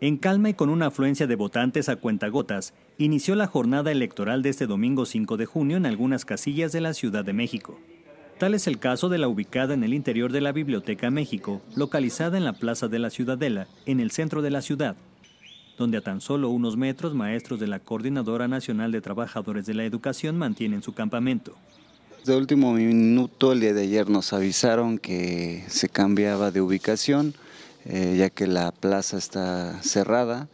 En calma y con una afluencia de votantes a cuentagotas, inició la jornada electoral de este domingo 5 de junio en algunas casillas de la Ciudad de México. Tal es el caso de la ubicada en el interior de la Biblioteca México, localizada en la Plaza de la Ciudadela, en el centro de la ciudad, donde a tan solo unos metros maestros de la Coordinadora Nacional de Trabajadores de la Educación mantienen su campamento. De último minuto, el día de ayer nos avisaron que se cambiaba de ubicación. Eh, ya que la plaza está cerrada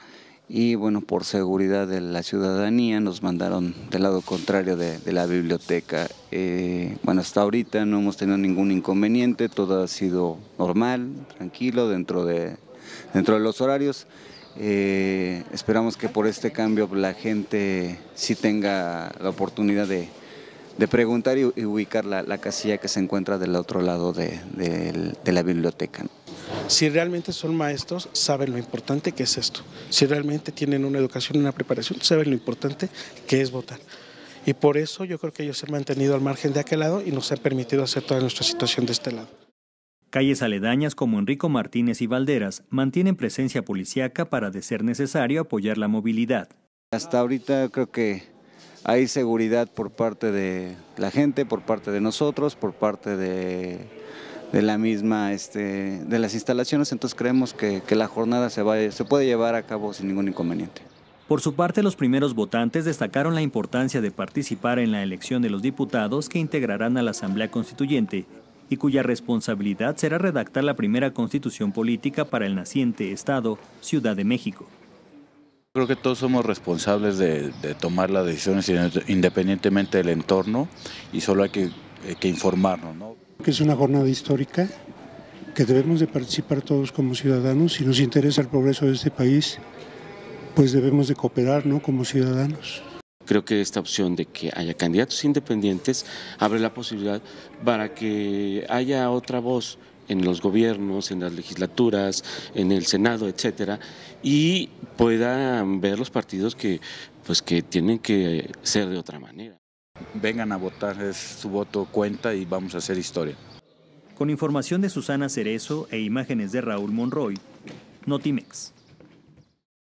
y bueno, por seguridad de la ciudadanía nos mandaron del lado contrario de, la biblioteca. Eh, bueno, hasta ahorita no hemos tenido ningún inconveniente, todo ha sido normal, tranquilo, dentro de, dentro de los horarios. Eh, esperamos que por este cambio la gente sí tenga la oportunidad de, preguntar y, ubicar la, casilla que se encuentra del otro lado de, de la biblioteca. Si realmente son maestros, saben lo importante que es esto. Si realmente tienen una educación, una preparación, saben lo importante que es votar. Y por eso yo creo que ellos se han mantenido al margen de aquel lado y nos han permitido hacer toda nuestra situación de este lado. Calles aledañas como Enrico Martínez y Valderas mantienen presencia policíaca para, de ser necesario, apoyar la movilidad. Hasta ahorita creo que hay seguridad por parte de la gente, por parte de nosotros, por parte de de la misma, este, de las instalaciones, entonces creemos que, que la jornada se, va, se puede llevar a cabo sin ningún inconveniente. Por su parte, los primeros votantes destacaron la importancia de participar en la elección de los diputados que integrarán a la Asamblea Constituyente y cuya responsabilidad será redactar la primera constitución política para el naciente Estado, Ciudad de México. Creo que todos somos responsables de tomar las decisiones independientemente del entorno y solo hay que eh, que informarnos. ¿no? Que es una jornada histórica que debemos de participar todos como ciudadanos. Si nos interesa el progreso de este país, pues debemos de cooperar ¿no? como ciudadanos. Creo que esta opción de que haya candidatos independientes abre la posibilidad para que haya otra voz en los gobiernos, en las legislaturas, en el Senado, etcétera, y puedan ver los partidos que pues que tienen que ser de otra manera. Vengan a votar, su voto cuenta y vamos a hacer historia. Con información de Susana Cerezo e imágenes de Raúl Monroy, Notimex.